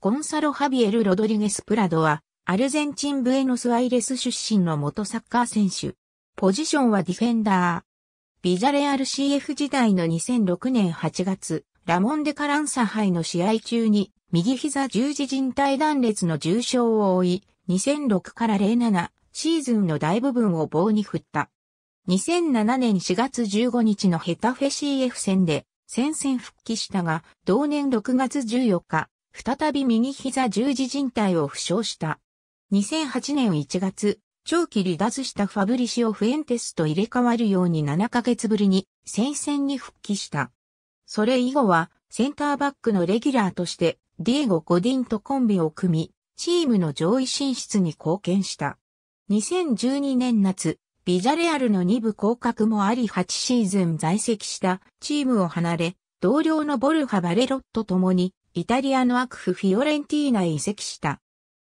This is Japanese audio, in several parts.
ゴンサロ・ハビエル・ロドリゲス・プラドは、アルゼンチン・ブエノス・アイレス出身の元サッカー選手。ポジションはディフェンダー。ビジャレアル CF 時代の2006年8月、ラモンデ・カランサ杯の試合中に、右膝十字靭帯断裂の重傷を負い、2006から07シーズンの大部分を棒に振った。2007年4月15日のヘタフェ CF 戦で戦線復帰したが、同年6月14日、再び右膝十字靭帯を負傷した。2008年1月、長期離脱したファブリシオ・フエンテスと入れ替わるように7ヶ月ぶりに戦線に復帰した。それ以後はセンターバックのレギュラーとしてディエゴ・ゴディンとコンビを組み、チームの上位進出に貢献した。2012年夏、ビジャレアルの2部降格もあり8シーズン在籍したチームを離れ、同僚のボルハ・バレロットともにイタリアの悪夫フィオレンティーナへ移籍した。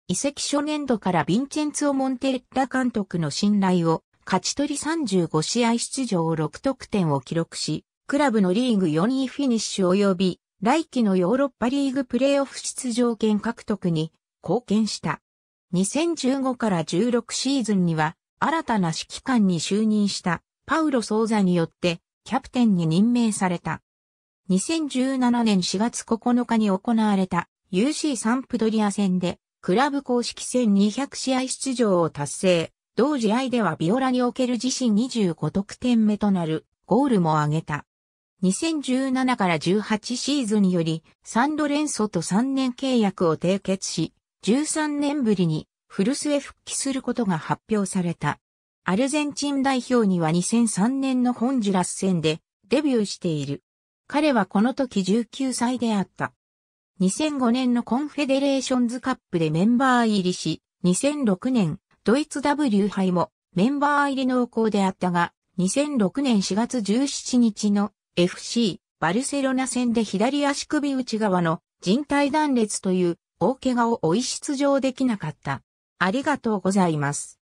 移籍初年度からヴィンチェンツオ・モンテレッラ監督の信頼を勝ち取り35試合出場6得点を記録し、クラブのリーグ4位フィニッシュ及び来季のヨーロッパリーグプレーオフ出場権獲得に貢献した。2015から16シーズンには新たな指揮官に就任したパウロ・ソーザによってキャプテンに任命された。2017年4月9日に行われた UC サンプドリア戦で、クラブ公式戦200試合出場を達成。同試合ではビオラにおける自身25得点目となるゴールも挙げた。2017から18シーズンによりサンドレンソと3年契約を締結し、13年ぶりに古スへ復帰することが発表された。アルゼンチン代表には2003年のホンジュラス戦でデビューしている。彼はこの時19歳であった。2005年のコンフェデレーションズカップでメンバー入りし、2006年ドイツ W 杯もメンバー入り濃厚であったが、2006年4月17日の FC バルセロナ戦で左足首内側の人体断裂という大怪我を追い出場できなかった。ありがとうございます。